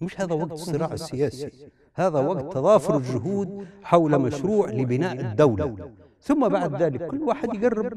مش هذا وقت الصراع السياسي هذا وقت تضافر الجهود حول مشروع لبناء الدولة ثم بعد ذلك كل واحد يقرب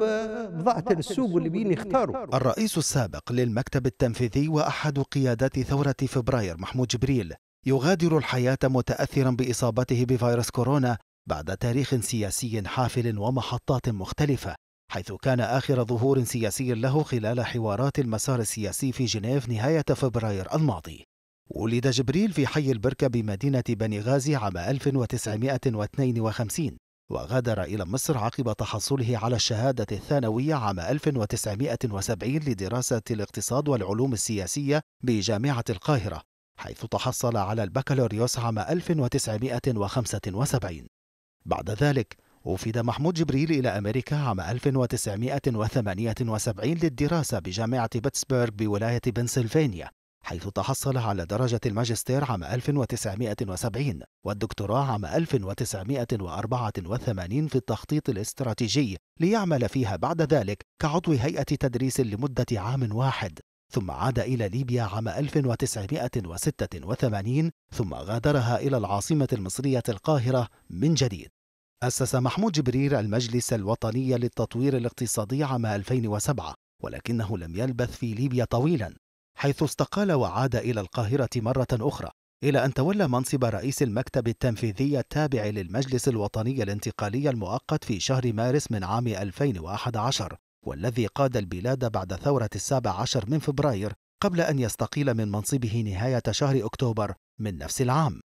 بضاعته للسوق واللي بين يختاره الرئيس السابق للمكتب التنفيذي وأحد قيادات ثورة فبراير محمود جبريل يغادر الحياة متأثرا بإصابته بفيروس كورونا بعد تاريخ سياسي حافل ومحطات مختلفة حيث كان آخر ظهور سياسي له خلال حوارات المسار السياسي في جنيف نهاية فبراير الماضي ولد جبريل في حي البركة بمدينة بني غازي عام 1952 وغادر إلى مصر عقب تحصله على الشهادة الثانوية عام 1970 لدراسة الاقتصاد والعلوم السياسية بجامعة القاهرة حيث تحصل على البكالوريوس عام 1975 بعد ذلك وفد محمود جبريل إلى أمريكا عام 1978 للدراسة بجامعة بيتسبرغ بولاية بنسلفانيا حيث تحصل على درجة الماجستير عام 1970 والدكتوراه عام 1984 في التخطيط الاستراتيجي ليعمل فيها بعد ذلك كعضو هيئة تدريس لمدة عام واحد ثم عاد إلى ليبيا عام 1986 ثم غادرها إلى العاصمة المصرية القاهرة من جديد أسس محمود جبرير المجلس الوطني للتطوير الاقتصادي عام 2007 ولكنه لم يلبث في ليبيا طويلا حيث استقال وعاد إلى القاهرة مرة أخرى إلى أن تولى منصب رئيس المكتب التنفيذي التابع للمجلس الوطني الانتقالي المؤقت في شهر مارس من عام 2011 والذي قاد البلاد بعد ثورة السابع عشر من فبراير قبل أن يستقيل من منصبه نهاية شهر أكتوبر من نفس العام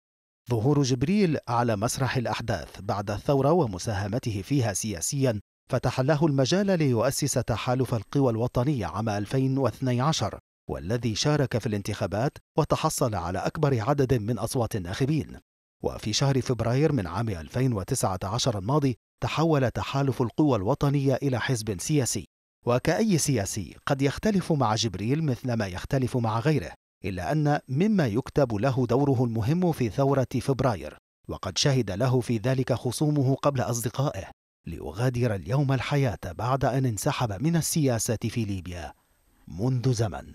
ظهور جبريل على مسرح الأحداث بعد الثورة ومساهمته فيها سياسيا فتح له المجال ليؤسس تحالف القوى الوطنية عام 2012 والذي شارك في الانتخابات وتحصل على أكبر عدد من أصوات الناخبين وفي شهر فبراير من عام 2019 الماضي تحول تحالف القوى الوطنية إلى حزب سياسي وكأي سياسي قد يختلف مع جبريل مثل ما يختلف مع غيره إلا أن مما يكتب له دوره المهم في ثورة فبراير وقد شهد له في ذلك خصومه قبل أصدقائه ليغادر اليوم الحياة بعد أن انسحب من السياسة في ليبيا منذ زمن